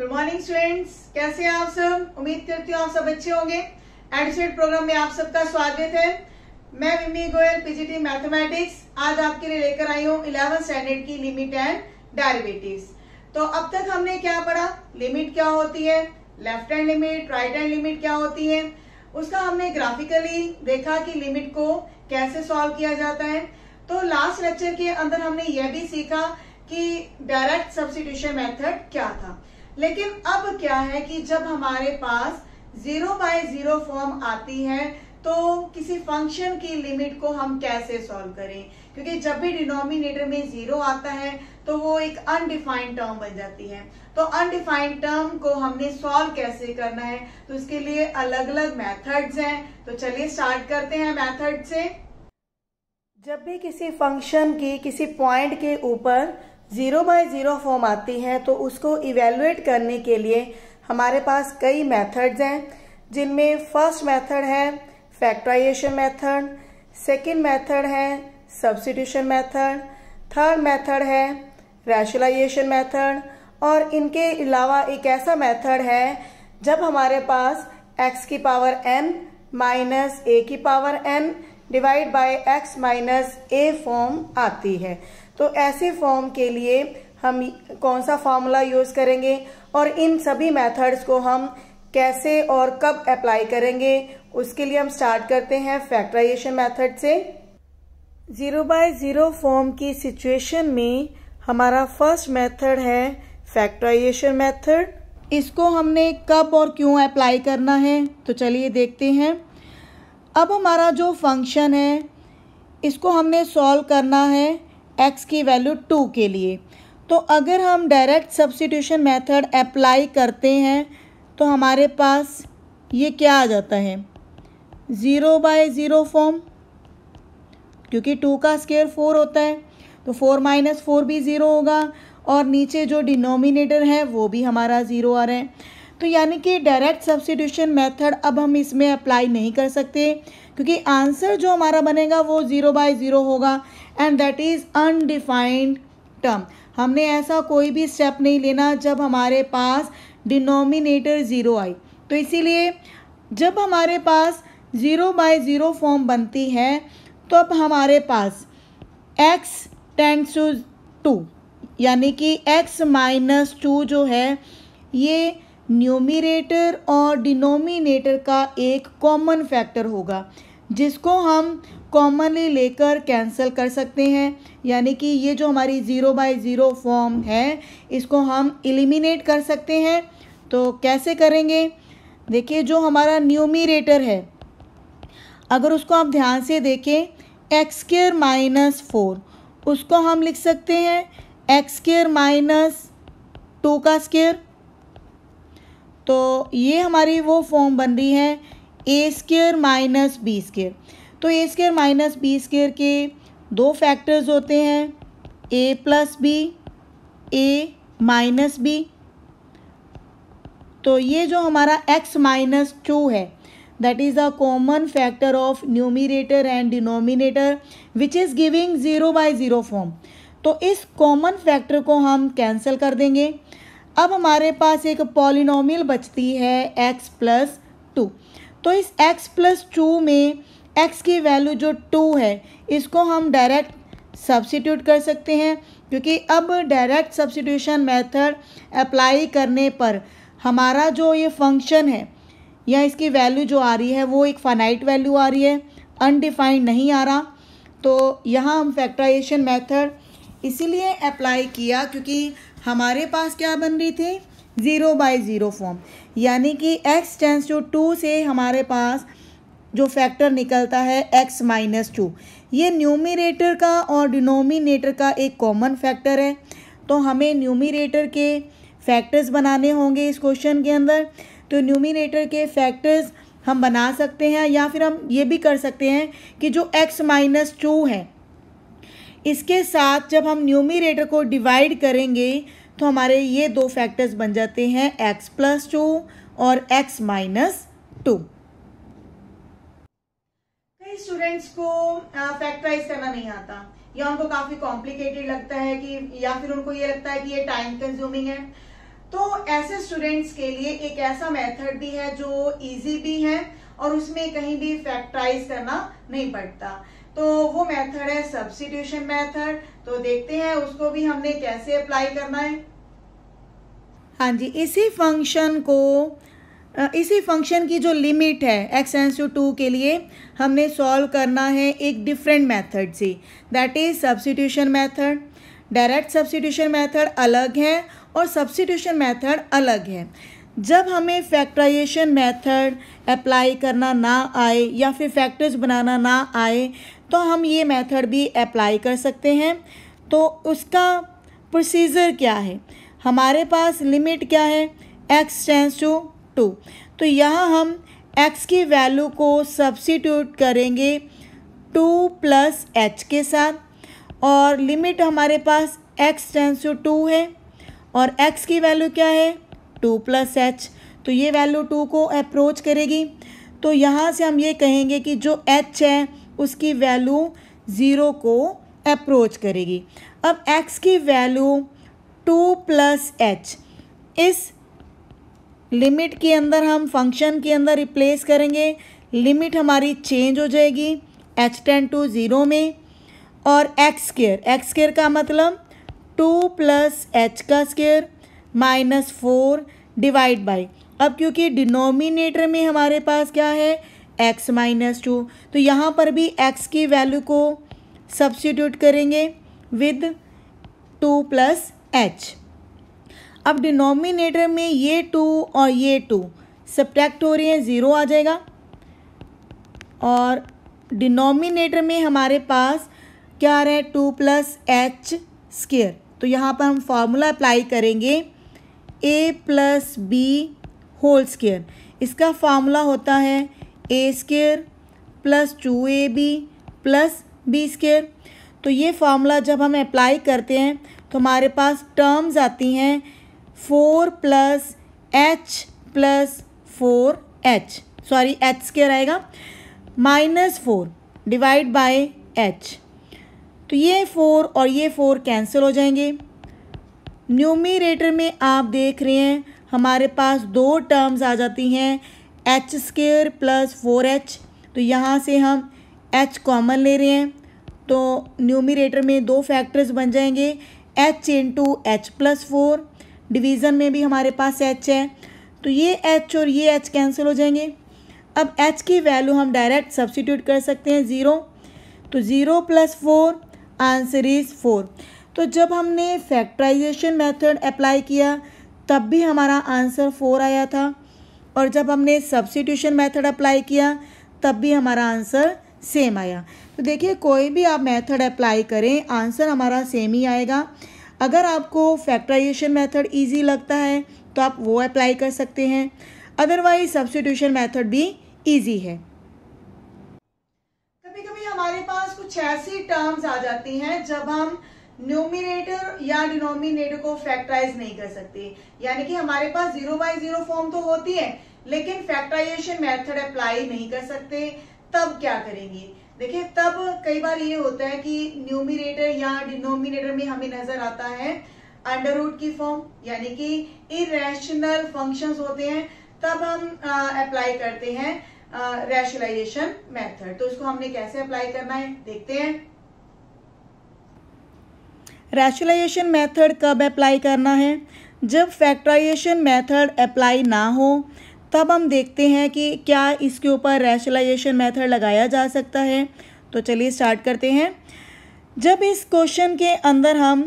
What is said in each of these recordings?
good morning students कैसे हैं आप सब उम्मीद करती हूँ आप सब अच्छे होंगे एडसेट प्रोग्राम में आप सबका स्वागत है मैं विमी गोयल पीजीटी मैथमेटिक्स आज आपके लिए लेकर आई हूँ इलेवन स्टैंडर्ड की लिमिट एंड डेरिवेटिव्स तो अब तक हमने क्या पढ़ा लिमिट क्या होती है left hand limit right hand limit क्या होती है उसका हमने ग्राफिकली देखा कि लिमिट को कैसे सॉल्व किया जाता है तो लास्ट लेक्चर के अंदर हमने यह भी सीखा कि डायरेक्ट सब्सिट्यूशन मेथड क्या था लेकिन अब क्या है कि जब हमारे पास जीरो बाय जीरो फॉर्म आती है तो किसी फंक्शन की लिमिट को हम कैसे सॉल्व करें क्योंकि जब भी डिनोमिनेटर में जीरो आता है तो वो एक अनडिफाइंड टर्म बन जाती है तो अनडिफाइंड टर्म को हमने सॉल्व कैसे करना है तो इसके लिए अलग अलग मेथड्स हैं तो चलिए स्टार्ट करते हैं मेथड से जब भी किसी फंक्शन की किसी पॉइंट के ऊपर ज़ीरो बाय ज़ीरो फॉर्म आती है तो उसको इवेलुएट करने के लिए हमारे पास कई मेथड्स हैं जिनमें फर्स्ट मेथड है फैक्टराइजेशन मेथड सेकंड मेथड है सब्सिट्यूशन मेथड थर्ड मेथड है रैशलाइजेशन मेथड और इनके अलावा एक ऐसा मेथड है जब हमारे पास x की पावर n माइनस ए की power n divide by x minus A form आती है तो ऐसे फॉर्म के लिए हम कौन सा फॉर्मूला यूज़ करेंगे और इन सभी मेथड्स को हम कैसे और कब अप्लाई करेंगे उसके लिए हम स्टार्ट करते हैं फैक्टराइजेशन मेथड से ज़ीरो बाय ज़ीरो फॉर्म की सिचुएशन में हमारा फर्स्ट मेथड है फैक्टराइजेशन मेथड इसको हमने कब और क्यों अप्लाई करना है तो चलिए देखते हैं अब हमारा जो फंक्शन है इसको हमने सॉल्व करना है एक्स की वैल्यू टू के लिए तो अगर हम डायरेक्ट सब्सिट्यूशन मेथड अप्लाई करते हैं तो हमारे पास ये क्या आ जाता है ज़ीरो बाय ज़ीरो फॉर्म क्योंकि टू का स्केयर फोर होता है तो फोर माइनस फोर भी ज़ीरो होगा और नीचे जो डिनोमिनेटर है वो भी हमारा ज़ीरो आ रहा है तो यानी कि डायरेक्ट सब्सिट्यूशन मेथड अब हम इसमें अप्लाई नहीं कर सकते क्योंकि आंसर जो हमारा बनेगा वो ज़ीरो बाय ज़ीरो होगा and that is undefined term हमने ऐसा कोई भी स्टेप नहीं लेना जब हमारे पास डिनोमिनेटर ज़ीरो आई तो इसीलिए जब हमारे पास ज़ीरो बाय ज़ीरो फॉर्म बनती है तो अब हमारे पास x टेंस टू टू यानी कि x माइनस टू जो है ये न्यूमिनेटर और डिनोमिनेटर का एक कॉमन फैक्टर होगा जिसको हम कॉमनली लेकर कैंसिल कर सकते हैं यानी कि ये जो हमारी ज़ीरो बाय ज़ीरो फॉर्म है इसको हम एलिमिनेट कर सकते हैं तो कैसे करेंगे देखिए जो हमारा न्यूमिरेटर है अगर उसको आप ध्यान से देखें एक्स माइनस फोर उसको हम लिख सकते हैं एक्स केयर माइनस टू का स्केयर तो ये हमारी वो फॉर्म बन रही है A square minus B square तो A square minus B square के दो फैक्टर्स होते हैं ए plus B A minus B तो ये जो हमारा एक्स माइनस टू है that is a common factor of numerator and denominator which is giving zero by zero form तो इस कॉमन फैक्टर को हम कैंसिल कर देंगे अब हमारे पास एक पॉलिनोमियल बचती है एक्स प्लस टू तो इस एक्स प्लस टू में एक्स की वैल्यू जो टू है इसको हम डायरेक्ट सब्सिट्यूट कर सकते हैं क्योंकि अब डायरेक्ट सब्सिट्यूशन मेथड अप्लाई करने पर हमारा जो ये फंक्शन है या इसकी वैल्यू जो आ रही है वो एक फाइनाइट वैल्यू आ रही है अनडिफाइंड नहीं आ रहा तो यहाँ हम फैक्ट्राइजेशन मेथड इसीलिए अप्लाई किया क्योंकि हमारे पास क्या बन रही थी ज़ीरो बाई ज़ीरो फॉर्म यानी कि एक्स टेंस टू टू से हमारे पास जो फैक्टर निकलता है एक्स माइनस टू ये न्यूमिनेटर का और डिनोमिनेटर का एक कॉमन फैक्टर है तो हमें न्यूमिनेटर के फैक्टर्स बनाने होंगे इस क्वेश्चन के अंदर तो न्यूमिनेटर के फैक्टर्स हम बना सकते हैं या फिर हम ये भी कर सकते हैं कि जो एक्स माइनस टू है इसके साथ जब हम न्यूमिरेटर को डिवाइड करेंगे तो हमारे ये दो फैक्टर्स बन जाते हैं x प्लस टू और x माइनस टू कई स्टूडेंट्स को फैक्टराइज करना नहीं आता या उनको काफी कॉम्प्लिकेटेड लगता है कि या फिर उनको ये लगता है कि ये टाइम कंज्यूमिंग है तो ऐसे स्टूडेंट्स के लिए एक ऐसा मेथड भी है जो इजी भी है और उसमें कहीं भी फैक्टराइज करना नहीं पड़ता तो वो मेथड है सब्सिट्यूशन मेथड तो देखते हैं उसको भी हमने कैसे अप्लाई करना है हाँ जी इसी फंक्शन को इसी फंक्शन की जो लिमिट है एक्स एंस टू टू के लिए हमने सॉल्व करना है एक डिफरेंट मेथड से that is substitution method direct substitution method अलग है और सब्सिट्यूशन मेथड अलग है जब हमें फैक्टराइजेशन मेथड अप्लाई करना ना आए या फिर फैक्टर्स बनाना ना आए तो हम ये मेथड भी अप्लाई कर सकते हैं तो उसका प्रोसीजर क्या है हमारे पास लिमिट क्या है एक्स टेंस टू टू तो यहाँ हम एक्स की वैल्यू को सब्सिट्यूट करेंगे टू प्लस एच के साथ और लिमिट हमारे पास एक्स टेंस टू टू है और एक्स की वैल्यू क्या है टू प्लस एच तो ये वैल्यू टू को अप्रोच करेगी तो यहाँ से हम ये कहेंगे कि जो एच है उसकी वैल्यू ज़ीरो को अप्रोच करेगी अब एक्स की वैल्यू टू प्लस एच इस लिमिट के अंदर हम फंक्शन के अंदर रिप्लेस करेंगे लिमिट हमारी चेंज हो जाएगी एच टेन टू ज़ीरो में और एक्स स्केयर एक्स स्केयर का मतलब टू प्लस एच का square minus four divide by अब क्योंकि डिनोमिनेटर में हमारे पास क्या है एक्स माइनस टू तो यहाँ पर भी एक्स की वैल्यू को सब्सिट्यूट करेंगे विद टू प्लस एच अब डिनोमिनेटर में ये टू और ये टू सब्टैक्ट हो रही हैं ज़ीरो आ जाएगा और डिनोमिनेटर में हमारे पास क्या आ रहा है टू प्लस एच स्केयर तो यहाँ पर हम फार्मूला अप्लाई करेंगे A plus B whole square इसका फार्मूला होता है A square plus two A B plus B square तो ये फार्मूला जब हम अप्लाई करते हैं तो हमारे पास टर्म्स आती हैं four plus H plus four H sorry H square आएगा minus four divide by H तो ये फोर और ये फोर कैंसिल हो जाएंगे न्यूमीरेटर में आप देख रहे हैं हमारे पास दो टर्म्स आ जाती हैं H square plus four H तो यहाँ से हम एच कॉमन ले रहे हैं तो न्यूमिरेटर में दो फैक्टर्स बन जाएंगे H into H plus four division में भी हमारे पास एच है तो ये एच और ये एच कैंसिल हो जाएंगे अब एच की वैल्यू हम डायरेक्ट सब्सिट्यूट कर सकते हैं ज़ीरो तो zero plus four answer is four तो जब हमने फैक्टराइजेशन मेथड अप्लाई किया तब भी हमारा आंसर फोर आया था और जब हमने सब्सिट्यूशन मेथड अप्लाई किया तब भी हमारा आंसर सेम आया तो देखिए कोई भी आप मेथड अप्लाई करें आंसर हमारा सेम ही आएगा अगर आपको फैक्टराइजेशन मेथड इजी लगता है तो आप वो अप्लाई कर सकते हैं अदरवाइज सब्सिट्यूशन मेथड भी इजी है कभी कभी हमारे पास कुछ ऐसी टर्म्स आ जाती हैं जब हम न्यूमिनेटर या डिनोमिनेटर को फैक्टराइज नहीं कर सकते यानी कि हमारे पास जीरो बाय जीरो फॉर्म तो होती है लेकिन फैक्टराइजेशन मेथड अप्लाई नहीं कर सकते तब क्या करेंगे देखिए तब कई बार ये होता है कि न्यूमिनेटर या डिनोमिनेटर में हमें नजर आता है अंडर रूट की फॉर्म यानी कि इरेशनल फंक्शन होते हैं तब हम अप्लाई करते हैं रेशनलाइजेशन मेथड तो इसको हमने कैसे अप्लाई करना है देखते हैं रैशलाइजेशन मेथड कब अप्लाई करना है जब फैक्टराइजेशन मेथड अप्लाई ना हो तब हम देखते हैं कि क्या इसके ऊपर रैशलाइजेशन मेथड लगाया जा सकता है तो चलिए स्टार्ट करते हैं जब इस क्वेश्चन के अंदर हम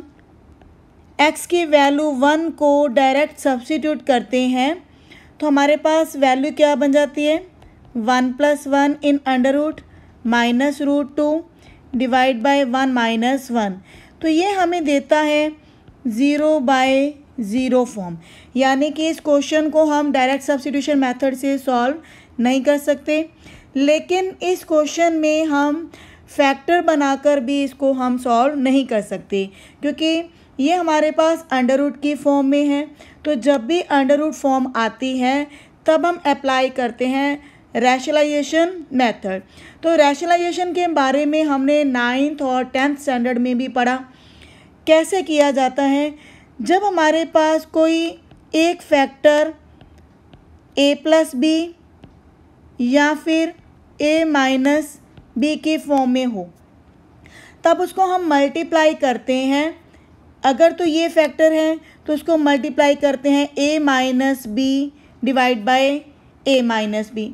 एक्स की वैल्यू वन को डायरेक्ट सब्सटीट्यूट करते हैं तो हमारे पास वैल्यू क्या बन जाती है one plus one in under root minus root two divide by one minus one तो ये हमें देता है ज़ीरो बाय ज़ीरो फॉर्म यानी कि इस क्वेश्चन को हम डायरेक्ट सब्सिट्यूशन मेथड से सॉल्व नहीं कर सकते लेकिन इस क्वेश्चन में हम फैक्टर बनाकर भी इसको हम सॉल्व नहीं कर सकते क्योंकि ये हमारे पास अंडर रूट की फॉर्म में है तो जब भी अंडर रूट फॉर्म आती है तब हम अप्लाई करते हैं रैशलाइजेशन मेथड तो रैशलाइजेशन के बारे में हमने नाइन्थ और टेंथ स्टैंडर्ड में भी पढ़ा कैसे किया जाता है जब हमारे पास कोई एक फैक्टर ए प्लस बी या फिर ए माइनस बी के फॉर्म में हो तब उसको हम मल्टीप्लाई करते हैं अगर तो ये फैक्टर है तो उसको मल्टीप्लाई करते हैं a minus b divide by a minus b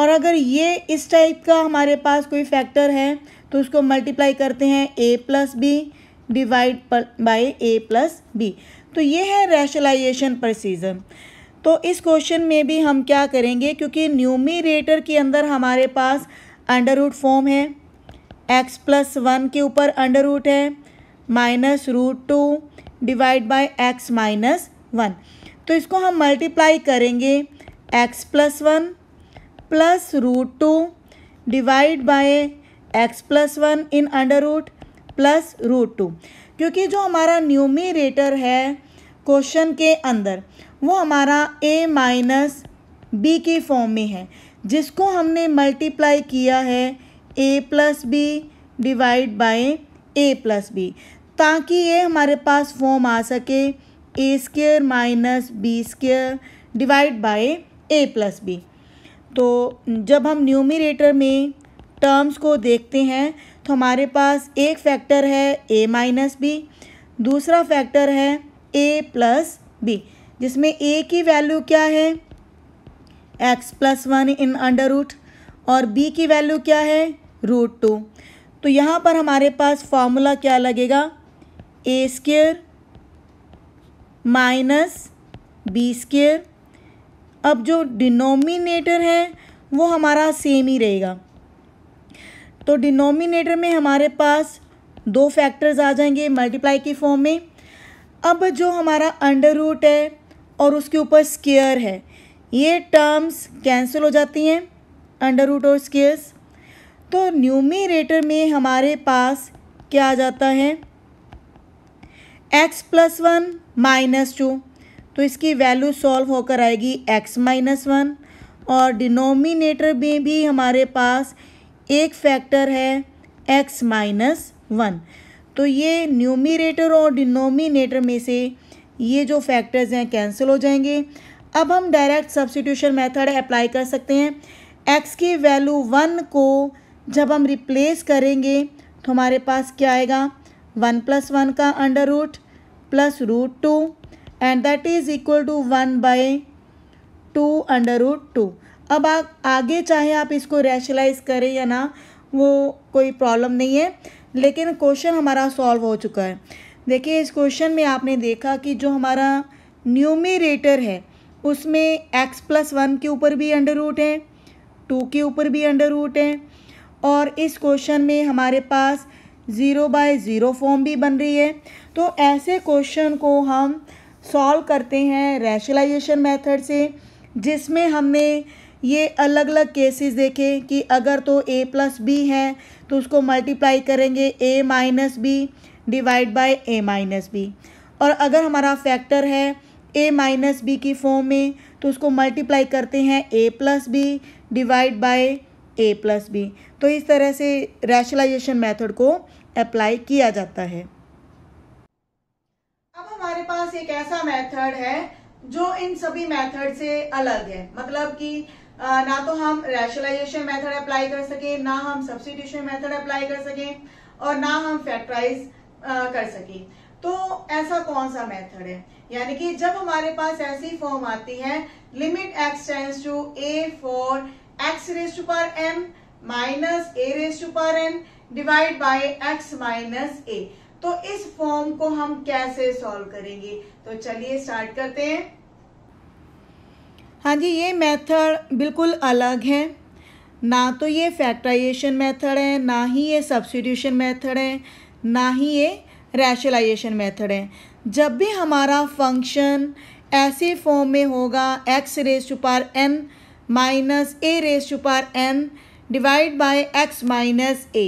और अगर ये इस टाइप का हमारे पास कोई फैक्टर है तो उसको मल्टीप्लाई करते हैं ए plus b divide by a plus b तो ये है रैशलाइजेशन प्रोसीजर तो इस क्वेश्चन में भी हम क्या करेंगे क्योंकि न्यूमिरेटर के अंदर हमारे पास अंडर रूट फॉर्म है एक्स प्लस वन के ऊपर अंडर रूट है minus root two divide by x minus one तो इसको हम मल्टीप्लाई करेंगे x plus one plus root two divide by x plus one in under root plus root two क्योंकि जो हमारा न्यूमिरेटर है क्वेश्चन के अंदर वो हमारा ए माइनस बी के फॉर्म में है जिसको हमने मल्टीप्लाई किया है a plus b divide by a plus b ताकि ये हमारे पास फॉर्म आ सके a square minus B square divide by a plus b तो जब हम न्यूमिरेटर में टर्म्स को देखते हैं तो हमारे पास एक फैक्टर है ए माइनस बी दूसरा फैक्टर है ए प्लस बी जिसमें ए की वैल्यू क्या है x plus one in under root और बी की वैल्यू क्या है रूट टू तो यहाँ पर हमारे पास फॉर्मूला क्या लगेगा a square minus B square अब जो डिनोमिनेटर है वो हमारा सेम ही रहेगा तो डिनोमिनेटर में हमारे पास दो फैक्टर्स आ जाएंगे मल्टीप्लाई की फॉर्म में अब जो हमारा अंडर रूट है और उसके ऊपर स्केयर है ये टर्म्स कैंसिल हो जाती हैं अंडर रूट और स्केयर्स तो न्यूमिनेटर में हमारे पास क्या आ जाता है x plus one minus two तो इसकी वैल्यू सॉल्व होकर आएगी एक्स माइनस वन और डिनोमिनेटर में भी हमारे पास एक फैक्टर है एक्स माइनस वन तो ये न्यूमिनेटर और डिनोमिनेटर में से ये जो फैक्टर्स हैं कैंसिल हो जाएंगे अब हम डायरेक्ट सब्सिट्यूशन मेथड अप्लाई कर सकते हैं एक्स की वैल्यू वन को जब हम रिप्लेस करेंगे तो हमारे पास क्या आएगा वन प्लस वन का under root plus root two and that is equal to one by two under root two अब आ, आगे चाहे आप इसको रैशलाइज करें या ना वो कोई प्रॉब्लम नहीं है लेकिन क्वेश्चन हमारा सॉल्व हो चुका है देखिए इस क्वेश्चन में आपने देखा कि जो हमारा न्यूमिरेटर है उसमें एक्स प्लस वन के ऊपर भी अंडर रूट है टू के ऊपर भी अंडर रूट है और इस क्वेश्चन में हमारे पास ज़ीरो बाय ज़ीरो फॉर्म भी बन रही है तो ऐसे क्वेश्चन को हम सॉल्व करते हैं रैशलाइजेशन मेथड से जिसमें हमने ये अलग अलग केसेस देखें कि अगर तो ए प्लस बी है तो उसको मल्टीप्लाई करेंगे a minus b divide by a minus b और अगर हमारा फैक्टर है ए माइनस बी की फॉर्म में तो उसको मल्टीप्लाई करते हैं ए plus b divide by a plus b तो इस तरह से रैशलाइजेशन मेथड को अप्लाई किया जाता है अब हमारे पास एक ऐसा मेथड है जो इन सभी मेथड से अलग है मतलब कि ना तो हम रैशलाइजेशन मेथड अप्लाई कर सके ना हम सब्सिट्यूशन मेथड अप्लाई कर सके और ना हम फैक्टराइज कर सके तो ऐसा कौन सा मेथड है यानी कि जब हमारे पास ऐसी फॉर्म आती है limit x tends to a for x raise to power m minus a raise to power n divide by x minus a तो इस फॉर्म को हम कैसे सॉल्व करेंगे तो चलिए स्टार्ट करते हैं हाँ जी ये मेथड बिल्कुल अलग है ना तो ये फैक्टराइजेशन मेथड है ना ही ये सब्सटीट्यूशन मेथड है ना ही ये रैशलाइजेशन मेथड है जब भी हमारा फंक्शन ऐसे फॉर्म में होगा x raise to power n minus a raise to power n divide by x minus a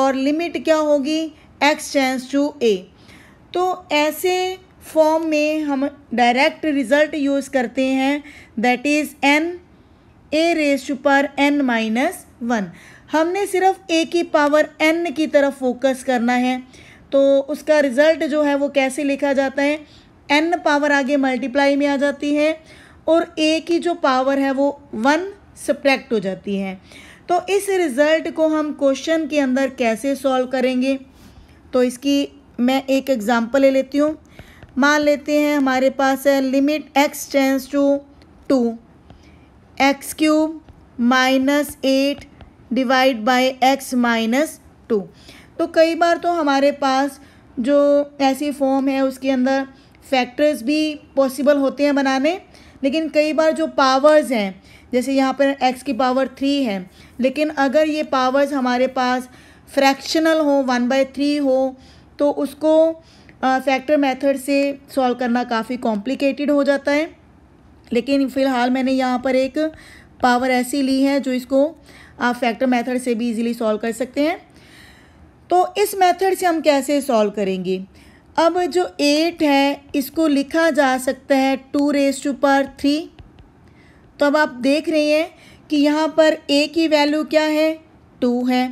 और लिमिट क्या होगी एक्स टेंस टू ए तो ऐसे फॉर्म में हम डायरेक्ट रिजल्ट यूज़ करते हैं that is n a raise power n minus one हमने सिर्फ ए की पावर एन की तरफ फोकस करना है तो उसका रिज़ल्ट जो है वो कैसे लिखा जाता है एन पावर आगे मल्टीप्लाई में आ जाती है और ए की जो पावर है वो वन सप्रैक्ट हो जाती है तो इस रिज़ल्ट को हम क्वेश्चन के अंदर कैसे सॉल्व करेंगे तो इसकी मैं एक एग्ज़ाम्पल ले लेती हूँ मान लेते हैं हमारे पास है limit x tends to two x cube minus eight divide by x minus two तो कई बार तो हमारे पास जो ऐसी फॉर्म है उसके अंदर फैक्टर्स भी पॉसिबल होते हैं बनाने लेकिन कई बार जो पावर्स हैं जैसे यहाँ पर एक्स की पावर थ्री है लेकिन अगर ये पावर्स हमारे पास फ्रैक्शनल हो वन बाई थ्री हो तो उसको फैक्टर मेथड से सॉल्व करना काफ़ी कॉम्प्लिकेटेड हो जाता है लेकिन फ़िलहाल मैंने यहाँ पर एक पावर ऐसी ली है जो इसको आप फैक्टर मेथड से भी इजीली सॉल्व कर सकते हैं तो इस मेथड से हम कैसे सॉल्व करेंगे अब जो एट है इसको लिखा जा सकता है two raise to power three तो अब आप देख रहे हैं कि यहाँ पर ए की वैल्यू क्या है टू है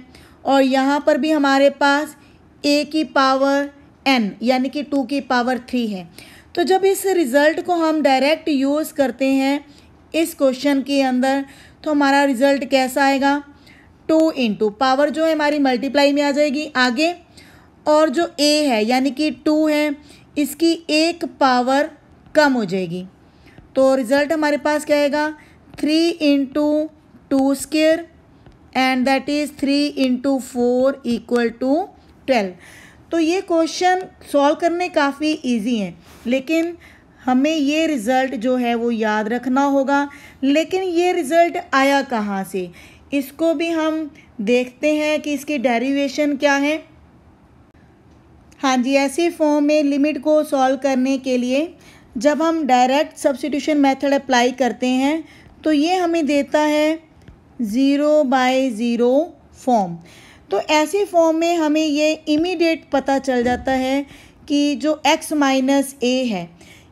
और यहाँ पर भी हमारे पास ए की पावर एन यानी कि टू की पावर थ्री है तो जब इस रिज़ल्ट को हम डायरेक्ट यूज़ करते हैं इस क्वेश्चन के अंदर तो हमारा रिज़ल्ट कैसा आएगा टू इंटू पावर जो है हमारी मल्टीप्लाई में आ जाएगी आगे और जो ए है यानी कि टू है इसकी एक पावर कम हो जाएगी तो रिज़ल्ट हमारे पास क्या आएगा three into two square and that is three into four equal to twelve तो ये क्वेश्चन सॉल्व करने काफ़ी इजी हैं लेकिन हमें ये रिज़ल्ट जो है वो याद रखना होगा लेकिन ये रिज़ल्ट आया कहाँ से इसको भी हम देखते हैं कि इसकी डेरिवेशन क्या है हाँ जी ऐसे फॉर्म में लिमिट को सॉल्व करने के लिए जब हम डायरेक्ट सब्सिट्यूशन मेथड अप्लाई करते हैं तो ये हमें देता है ज़ीरो बाय ज़ीरो फॉर्म तो ऐसे फॉर्म में हमें ये इमीडिएट पता चल जाता है कि जो एक्स माइनस ए है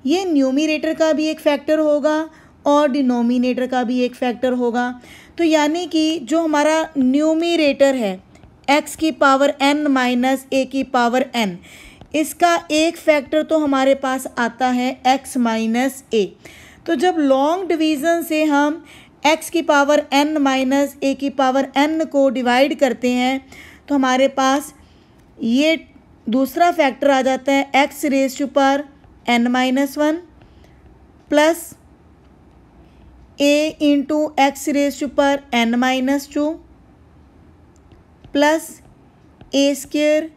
ये न्यूमिनेटर का भी एक फैक्टर होगा और डिनोमिनेटर का भी एक फैक्टर होगा तो यानी कि जो हमारा न्यूमिनेटर है एक्स की पावर एन माइनस ए की पावर एन इसका एक फैक्टर तो हमारे पास आता है एक्स माइनस ए तो जब लॉन्ग डिवीज़न से हम एक्स की पावर एन माइनस ए की पावर एन को डिवाइड करते हैं तो हमारे पास ये दूसरा फैक्टर आ जाता है x raise to power n minus one plus a into x raise to power n minus two plus a square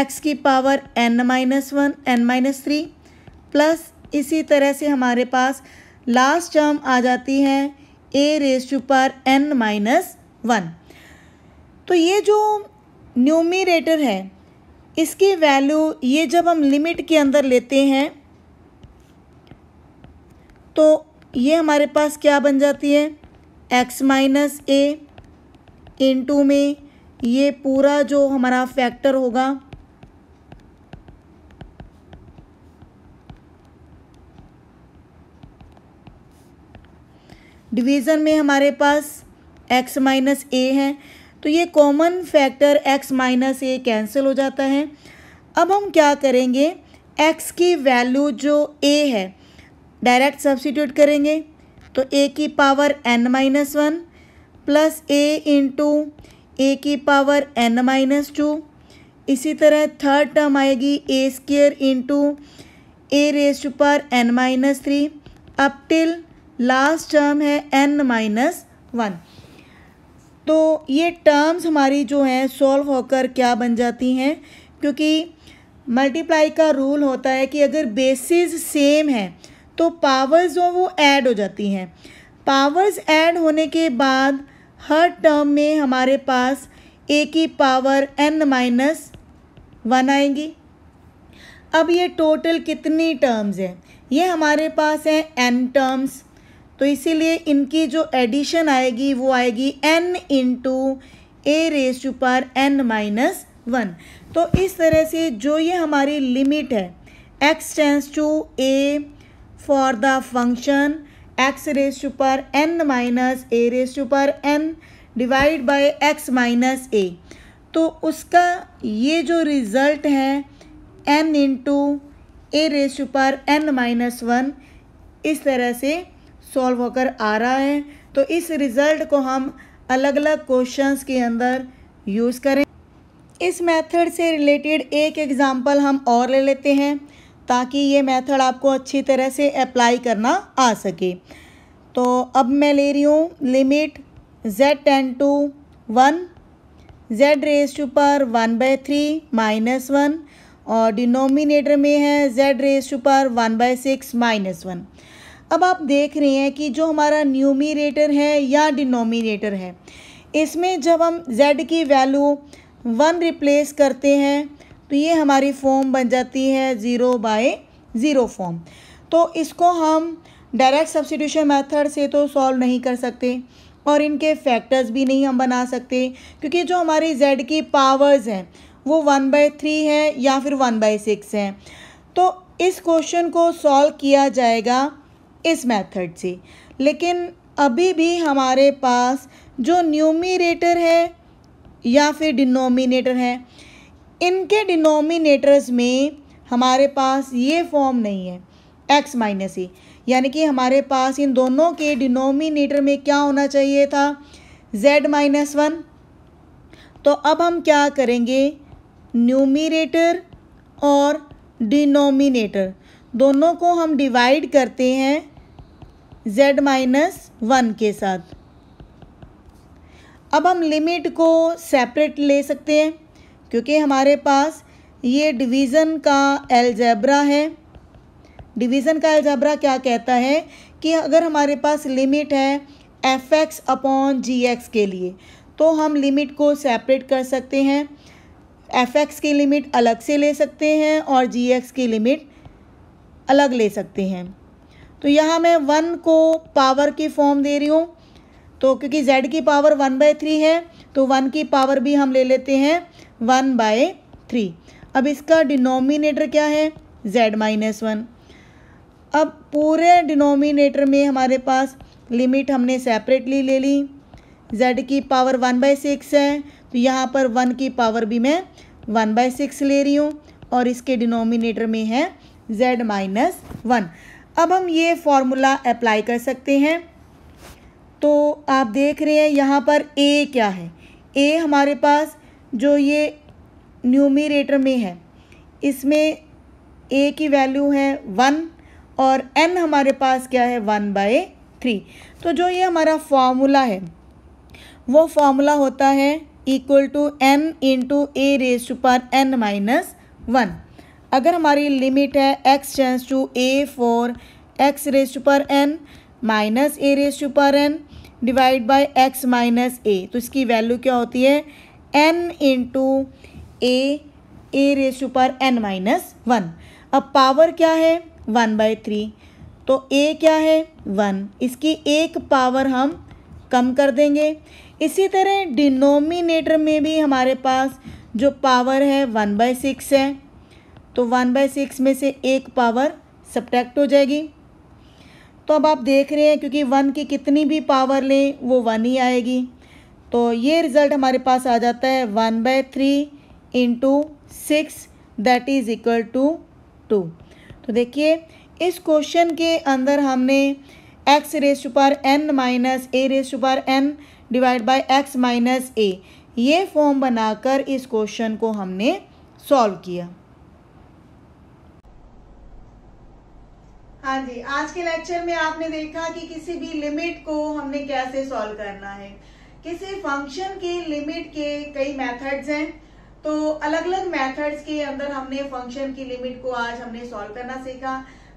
x की power n minus one n minus three plus इसी तरह से हमारे पास लास्ट टर्म आ जाती है a raise to power n minus one तो ये जो न्यूमीरेटर है इसकी वैल्यू ये जब हम लिमिट के अंदर लेते हैं तो ये हमारे पास क्या बन जाती है एक्स माइनस ए इन में ये पूरा जो हमारा फैक्टर होगा डिवीज़न में हमारे पास एक्स माइनस ए है तो ये common factor x minus a cancel हो जाता है अब हम क्या करेंगे एक्स की वैल्यू जो ए है डायरेक्ट सब्सिट्यूट करेंगे तो ए की power n minus one plus a into a की पावर एन माइनस टू इसी तरह थर्ड टर्म आएगी a square into a raise power n minus three up till last term है एन माइनस वन तो ये टर्म्स हमारी जो हैं सॉल्व होकर क्या बन जाती हैं क्योंकि मल्टीप्लाई का रूल होता है कि अगर बेसिस सेम है तो पावर्स जो वो ऐड हो जाती हैं पावर्स ऐड होने के बाद हर टर्म में हमारे पास ए की पावर एन माइनस वन आएंगी अब ये टोटल कितनी टर्म्स हैं ये हमारे पास हैं एन टर्म्स तो इसीलिए इनकी जो एडिशन आएगी वो आएगी n into a raise to power n minus one तो इस तरह से जो ये हमारी लिमिट है x tends to a for the function x raise to power n minus a raise to power n divide by x minus a तो उसका ये जो रिज़ल्ट है n into a raise to power n minus one इस तरह से solve होकर आ रहा है तो इस रिज़ल्ट को हम अलग अलग क्वेश्चंस के अंदर यूज़ करें इस मेथड से रिलेटेड एक एग्ज़ाम्पल हम और ले लेते हैं ताकि ये मेथड आपको अच्छी तरह से अप्लाई करना आ सके तो अब मैं ले रही हूँ limit z tends to one z raise to power one by three minus one और डिनोमिनेटर में है z raise to power one by six minus one अब आप देख रहे हैं कि जो हमारा न्यूमिनेटर है या डिनोमिनेटर है इसमें जब हम z की वैल्यू वन रिप्लेस करते हैं तो ये हमारी फॉर्म बन जाती है ज़ीरो बाय ज़ीरो फॉर्म तो इसको हम डायरेक्ट सब्सिट्यूशन मेथड से तो सॉल्व नहीं कर सकते और इनके फैक्टर्स भी नहीं हम बना सकते क्योंकि जो हमारी जेड की पावर्स हैं वो वन बाय थ्री है या फिर वन बाय सिक्स हैं तो इस क्वेश्चन को सॉल्व किया जाएगा इस मेथड से लेकिन अभी भी हमारे पास जो न्यूमिनेटर है या फिर डिनोमिनेटर है इनके डिनोमिनेटर्स में हमारे पास ये फॉर्म नहीं है एक्स माइनस ए यानी कि हमारे पास इन दोनों के डिनोमिनेटर में क्या होना चाहिए था जेड माइनस वन तो अब हम क्या करेंगे न्यूमिनेटर और डिनोमिनेटर दोनों को हम डिवाइड करते हैं z माइनस वन के साथ अब हम लिमिट को सेपरेट ले सकते हैं क्योंकि हमारे पास ये डिवीज़न का एलजेब्रा है डिवीज़न का एलजेब्रा क्या कहता है कि अगर हमारे पास लिमिट है f x upon g x के लिए तो हम लिमिट को सेपरेट कर सकते हैं एफ एक्स की लिमिट अलग से ले सकते हैं और जी एक्स की लिमिट अलग ले सकते हैं तो यहाँ मैं वन को पावर की फॉर्म दे रही हूँ तो क्योंकि जेड की पावर वन बाय थ्री है तो वन की पावर भी हम ले लेते हैं वन बाय थ्री अब इसका डिनोमिनेटर क्या है जेड माइनस वन अब पूरे डिनोमिनेटर में हमारे पास लिमिट हमने सेपरेटली ले ली जेड की पावर वन बाय सिक्स है तो यहाँ पर वन की पावर भी मैं वन बाय सिक्स ले रही हूँ और इसके डिनोमिनेटर में है जेड माइनस वन अब हम ये फॉर्मूला अप्लाई कर सकते हैं तो आप देख रहे हैं यहाँ पर ए क्या है ए हमारे पास जो ये न्यूमीरेटर में है इसमें ए की वैल्यू है वन और एन हमारे पास क्या है वन बाय थ्री तो जो ये हमारा फॉर्मूला है वो फॉर्मूला होता है equal to n into a raise power n minus one अगर हमारी लिमिट है x tends to a for x raise to power n minus a raise to power n divide by x minus a तो इसकी value क्या होती है n into a a raise to power n minus one अब power क्या है one by three तो ए क्या है वन इसकी एक पावर हम कम कर देंगे इसी तरह डिनोमिनेटर में भी हमारे पास जो पावर है वन बाई सिक्स है तो वन बाय सिक्स में से एक पावर सब्टैक्ट हो जाएगी तो अब आप देख रहे हैं क्योंकि वन की कितनी भी पावर लें वो वन ही आएगी तो ये रिज़ल्ट हमारे पास आ जाता है one by three into six that is equal to two तो देखिए इस क्वेश्चन के अंदर हमने x raise to n minus a raise to n divide by x minus a ये फॉर्म बनाकर इस क्वेश्चन को हमने सॉल्व किया हाँ जी आज के लेक्चर में आपने देखा कि किसी भी लिमिट को हमने कैसे सॉल्व करना है किसी फंक्शन के लिमिट के कई मेथड्स हैं तो अलग अलग मेथड्स के अंदर हमने फंक्शन की लिमिट को आज हमने सॉल्व करना सीखा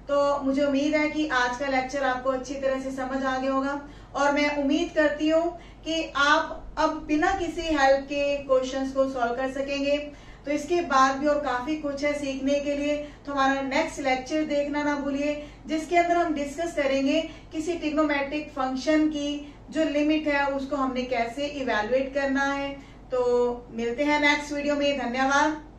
तो मुझे उम्मीद है कि आज का लेक्चर आपको अच्छी तरह से समझ आ गया होगा और मैं उम्मीद करती हूँ कि आप अब बिना किसी हेल्प के क्वेश्चन को सॉल्व कर सकेंगे तो इसके बाद भी और काफी कुछ है सीखने के लिए तो हमारा नेक्स्ट लेक्चर देखना ना भूलिए जिसके अंदर हम डिस्कस करेंगे किसी टिग्नोमेट्रिक फंक्शन की जो लिमिट है उसको हमने कैसे इवेलुएट करना है तो मिलते हैं नेक्स्ट वीडियो में धन्यवाद